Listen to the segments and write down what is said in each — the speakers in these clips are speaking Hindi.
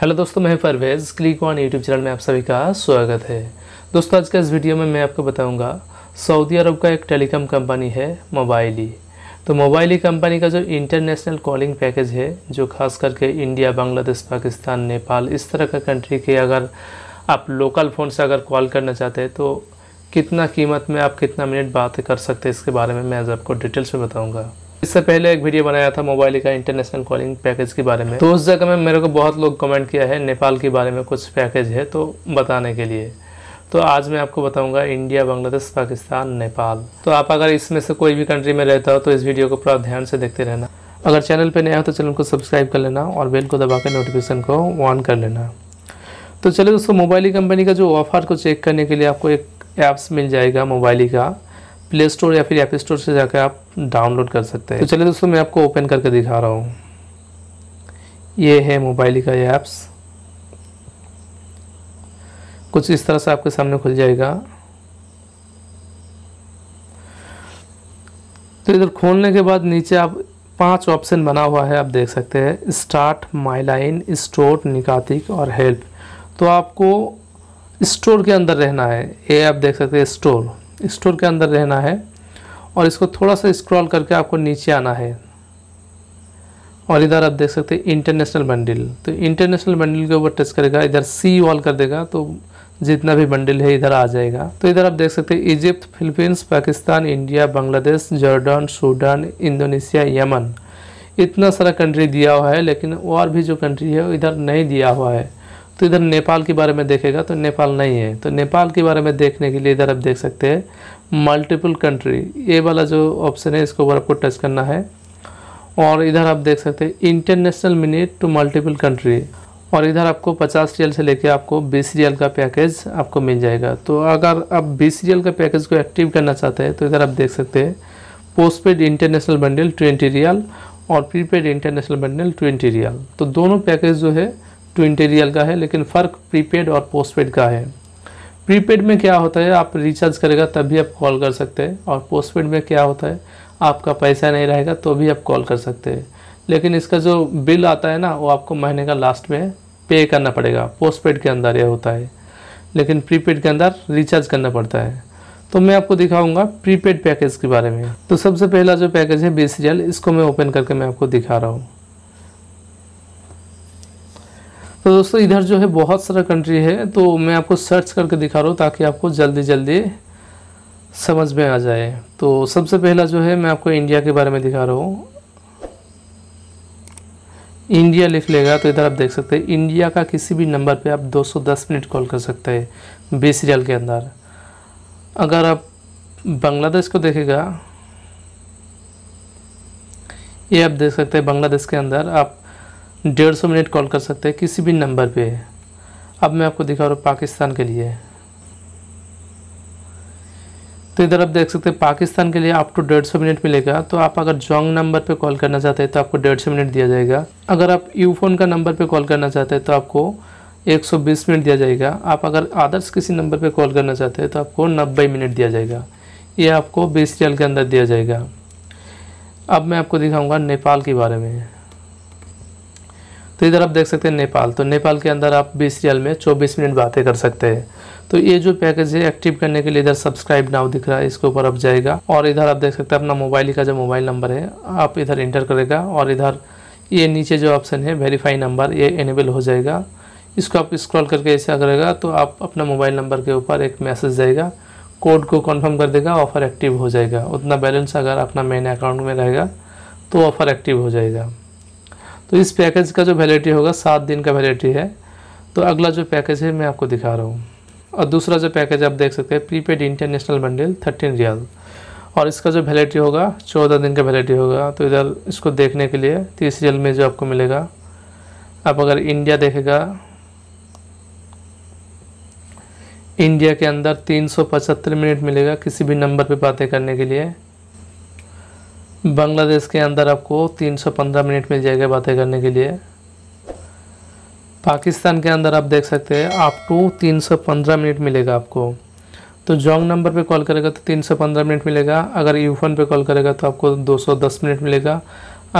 हेलो दोस्तों मैं Parvez click one YouTube channel में आप सभी का स्वागत है दोस्तों आज का इस वीडियो में मैं आपको बताऊंगा सऊदी अरब का एक टेलीकॉम कंपनी है मोबाइली तो मोबाइली कंपनी का जो इंटरनेशनल कॉलिंग पैकेज है जो खास करके इंडिया बांग्लादेश पाकिस्तान नेपाल इस तरह का कंट्री के अगर आप लोकल फ़ोन से अगर कॉल करना चाहते हैं तो कितना कीमत में आप कितना मिनट बात कर सकते हैं इसके बारे में मैं आज आपको डिटेल्स में बताऊँगा इससे पहले एक वीडियो बनाया था मोबाइल का इंटरनेशनल कॉलिंग पैकेज के बारे में तो उस जगह में मेरे को बहुत लोग कमेंट किया है नेपाल के बारे में कुछ पैकेज है तो बताने के लिए तो आज मैं आपको बताऊंगा इंडिया बांग्लादेश पाकिस्तान नेपाल तो आप अगर इसमें से कोई भी कंट्री में रहता हो तो इस वीडियो को पूरा ध्यान से देखते रहना अगर चैनल पर नया हो तो चैनल को सब्सक्राइब कर लेना और बेल को दबा कर नोटिफिकेशन को ऑन कर लेना तो चलिए दोस्तों मोबाइल कंपनी का जो ऑफ़र को चेक करने के लिए आपको एक ऐप्स मिल जाएगा मोबाइल का प्ले स्टोर या फिर ऐप स्टोर से जाकर आप डाउनलोड कर सकते हैं तो चलिए दोस्तों मैं आपको ओपन करके दिखा रहा हूँ ये है मोबाइल का ऐप्स कुछ इस तरह से आपके सामने खुल जाएगा तो इधर खोलने के बाद नीचे आप पांच ऑप्शन बना हुआ है आप देख सकते हैं स्टार्ट माई लाइन स्टोर निकातिक और हेल्प तो आपको स्टोर के अंदर रहना है ये आप देख सकते हैं स्टोर स्टोर के अंदर रहना है और इसको थोड़ा सा स्क्रॉल करके आपको नीचे आना है और इधर आप देख सकते हैं इंटरनेशनल बंडल तो इंटरनेशनल बंडल के ऊपर टच करेगा इधर सी वॉल कर देगा तो जितना भी बंडल है इधर आ जाएगा तो इधर आप देख सकते हैं Egypt Philippines Pakistan India Bangladesh Jordan Sudan Indonesia Yemen इतना सारा कंट्री दिया हुआ है लेकिन और भी जो कंट्री है इधर नहीं दिया हुआ है तो इधर नेपाल के बारे में देखेगा तो नेपाल नहीं है तो नेपाल के बारे में देखने के लिए इधर आप देख सकते हैं मल्टीपल कंट्री ये वाला जो ऑप्शन है इसको ऊपर आपको टच करना है और इधर आप देख सकते हैं international minute to multiple country और इधर आपको पचास रियल से लेके आपको 20 रियल का पैकेज आपको मिल जाएगा तो अगर आप 20 रियल का पैकेज को एक्टिव करना चाहते हैं तो इधर आप देख सकते हैं postpaid international bundle twenty riyal और prepaid international bundle twenty riyal तो दोनों पैकेज जो है टू इंटीरियल का है लेकिन फ़र्क प्रीपेड और पोस्टपेड का है प्रीपेड में क्या होता है आप रिचार्ज करेगा तभी आप कॉल कर सकते हैं और पोस्टपेड में क्या होता है आपका पैसा नहीं रहेगा तो भी आप कॉल कर सकते हैं लेकिन इसका जो बिल आता है ना वो आपको महीने का लास्ट में पे करना पड़ेगा पोस्टपेड के अंदर यह होता है लेकिन प्रीपेड के अंदर रिचार्ज करना पड़ता है तो मैं आपको दिखाऊंगा प्रीपेड पैकेज के बारे में तो सबसे पहला जो पैकेज है बी इसको मैं ओपन करके मैं आपको दिखा रहा हूँ तो दोस्तों इधर जो है बहुत सारा कंट्री है तो मैं आपको सर्च करके दिखा रहा हूँ ताकि आपको जल्दी जल्दी समझ में आ जाए तो सबसे पहला जो है मैं आपको इंडिया के बारे में दिखा रहा हूँ इंडिया लिख लेगा तो इधर आप देख सकते हैं इंडिया का किसी भी नंबर पे आप 210 मिनट कॉल कर सकते हैं बी सीरियल के अंदर अगर आप बांग्लादेश को देखेगा ये आप देख सकते हैं बांग्लादेश के अंदर आप डेढ़ सौ मिनट कॉल कर सकते हैं किसी भी नंबर पे अब मैं आपको दिखा रहा हूँ पाकिस्तान के लिए तो इधर आप देख सकते हैं पाकिस्तान के लिए आपको तो डेढ़ सौ मिनट मिलेगा तो आप अगर जॉन्ग नंबर पे कॉल करना चाहते हैं तो आपको डेढ़ सौ मिनट दिया जाएगा अगर आप यू फोन का नंबर पे कॉल करना चाहते हैं तो आपको एक सौ बीस मिनट दिया जाएगा आप अगर आदर्श किसी नंबर पे कॉल करना चाहते हैं तो आपको नब्बे मिनट दिया जाएगा ये आपको बीस रियल के अंदर दिया जाएगा अब मैं आपको दिखाऊँगा नेपाल के बारे में तो इधर आप देख सकते हैं नेपाल तो नेपाल के अंदर आप बीस रियल में चौबीस मिनट बातें कर सकते हैं तो ये जो पैकेज है एक्टिव करने के लिए इधर सब्सक्राइब नाउ दिख रहा है इसके ऊपर आप जाएगा और इधर आप देख सकते हैं अपना मोबाइल का जो मोबाइल नंबर है आप इधर इंटर करेगा और इधर ये नीचे जो ऑप्शन है वेरीफाई नंबर ये इनेबल हो जाएगा इसको आप स्क्रॉल करके ऐसा करेगा तो आप अपना मोबाइल नंबर के ऊपर एक मैसेज जाएगा कोड को कन्फर्म कर देगा ऑफ़र एक्टिव हो जाएगा उतना बैलेंस अगर अपना मेन अकाउंट में रहेगा तो ऑफ़र एक्टिव हो जाएगा तो इस पैकेज का जो वैलिडिटी होगा सात दिन का वैलिडिटी है तो अगला जो पैकेज है मैं आपको दिखा रहा हूँ और दूसरा जो पैकेज आप देख सकते हैं prepaid international bundle thirteen riyal और इसका जो वैलिडिटी होगा चौदह दिन का वैलिडिटी होगा तो इधर इसको देखने के लिए तीस रियल में जो आपको मिलेगा आप अगर इंडिया देखेगा इंडिया के अंदर तीन मिनट मिलेगा किसी भी नंबर पर बातें करने के लिए बांग्लादेश के अंदर आपको 315 मिनट मिल जाएगा बातें करने के लिए पाकिस्तान के अंदर आप देख सकते हैं आप टू तीन मिनट मिलेगा आपको तो जॉन्ग नंबर पे कॉल करेगा तो 315 मिनट मिलेगा अगर यूफन पे कॉल करेगा तो आपको 210 मिनट मिलेगा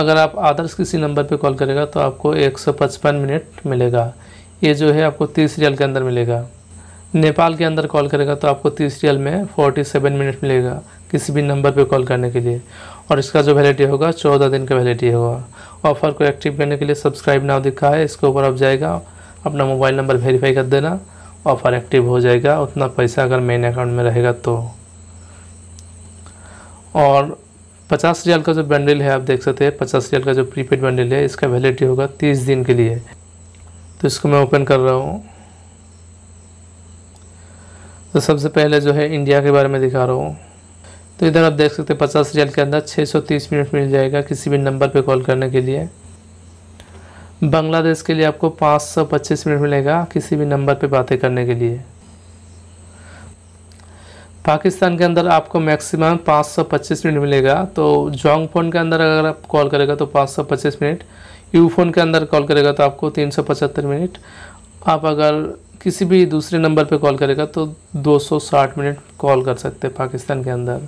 अगर आप आदर्श किसी नंबर पे कॉल करेगा तो आपको 155 मिनट मिलेगा ये जो है आपको तीस रियल के अंदर मिलेगा नेपाल के अंदर कॉल करेगा तो आपको तीस रियल में 47 मिनट मिलेगा किसी भी नंबर पे कॉल करने के लिए और इसका जो वैलिडिटी होगा चौदह दिन का वैलिडिटी होगा ऑफ़र को एक्टिव करने के लिए सब्सक्राइब नाव दिखा है इसके ऊपर आप जाएगा अपना मोबाइल नंबर वेरीफाई कर देना ऑफ़र एक्टिव हो जाएगा उतना पैसा अगर मेन अकाउंट में रहेगा तो और पचास रियाल का जो बंडल है आप देख सकते हैं पचास रियाल का जो प्रीपेड बंडल है इसका वैलिडिटी होगा तीस दिन के लिए तो इसको मैं ओपन कर रहा हूँ तो सबसे पहले जो है इंडिया के बारे में दिखा रहा हूँ तो इधर आप देख सकते हैं पचास रियल के अंदर तीस मिनट मिल जाएगा किसी भी नंबर पर कॉल करने के लिए बांग्लादेश के लिए आपको 525 मिनट मिलेगा किसी भी नंबर पे बातें करने के लिए पाकिस्तान के अंदर आपको मैक्सिमम 525 मिनट मिलेगा तो जोंग फोन के अंदर अगर आप कॉल करेगा तो 525 मिनट यू फोन के अंदर कॉल करेगा तो आपको 375 मिनट आप अगर किसी भी दूसरे नंबर पे कॉल करेगा तो 260 मिनट कॉल कर सकते हैं पाकिस्तान के अंदर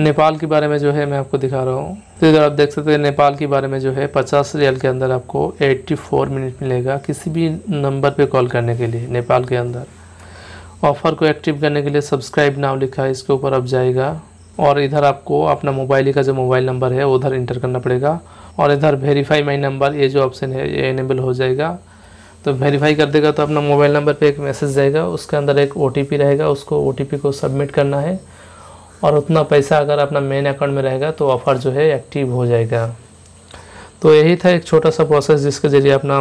नेपाल के बारे में जो है मैं आपको दिखा रहा हूँ तो इधर आप देख सकते हैं नेपाल के बारे में जो है पचास रियल के अंदर आपको एट्टी फोर मिनट मिलेगा किसी भी नंबर पे कॉल करने के लिए नेपाल के अंदर ऑफ़र को एक्टिव करने के लिए सब्सक्राइब नाम लिखा है इसके ऊपर आप जाएगा और इधर आपको अपना मोबाइल का जो मोबाइल नंबर है उधर इंटर करना पड़ेगा और इधर वेरीफाई माई नंबर ये जो ऑप्शन है ये इनेबल हो जाएगा तो वेरीफाई कर देगा तो अपना मोबाइल नंबर पर एक मैसेज जाएगा उसके अंदर एक ओ रहेगा उसको ओ को सबमिट करना है और उतना पैसा अगर अपना मेन अकाउंट में रहेगा तो ऑफ़र जो है एक्टिव हो जाएगा तो यही था एक छोटा सा प्रोसेस जिसके ज़रिए अपना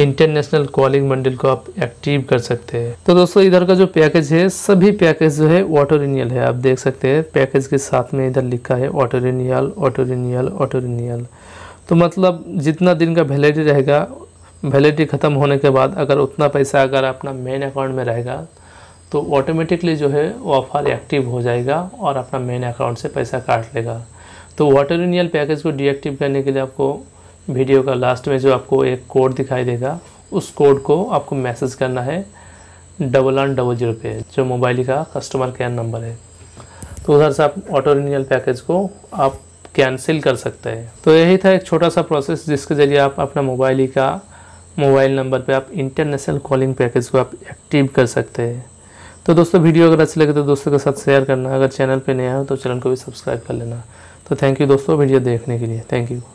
इंटरनेशनल कॉलिंग मंडल को आप एक्टिव कर सकते हैं तो दोस्तों इधर का जो पैकेज है सभी पैकेज जो है ऑटो रिन्यल है आप देख सकते हैं पैकेज के साथ में इधर लिखा है auto renewal auto renewal auto renewal तो मतलब जितना दिन का वैलिडिटी रहेगा वैलिडिटी ख़त्म होने के बाद अगर उतना पैसा अगर अपना मेन अकाउंट में रहेगा तो ऑटोमेटिकली जो है वो ऑफ़र एक्टिव हो जाएगा और अपना मेन अकाउंट से पैसा काट लेगा तो वाटर रिन्यूअल पैकेज को डीएक्टिव करने के लिए आपको वीडियो का लास्ट में जो आपको एक कोड दिखाई देगा उस कोड को आपको मैसेज करना है डबल वन डबल जीरो पे जो मोबाइल का कस्टमर केयर नंबर है तो उधर से आप ऑटो रिन्यूअल पैकेज को आप कैंसिल कर सकते हैं तो यही था एक छोटा सा प्रोसेस जिसके ज़रिए आप अपना मोबाइल का मोबाइल नंबर पे आप इंटरनेशनल कॉलिंग पैकेज को आप एक्टिव कर सकते हैं तो दोस्तों वीडियो अगर अच्छी लगे तो दोस्तों के साथ शेयर करना अगर चैनल पर नया हो तो चैनल को भी सब्सक्राइब कर लेना तो थैंक यू दोस्तों वीडियो देखने के लिए थैंक यू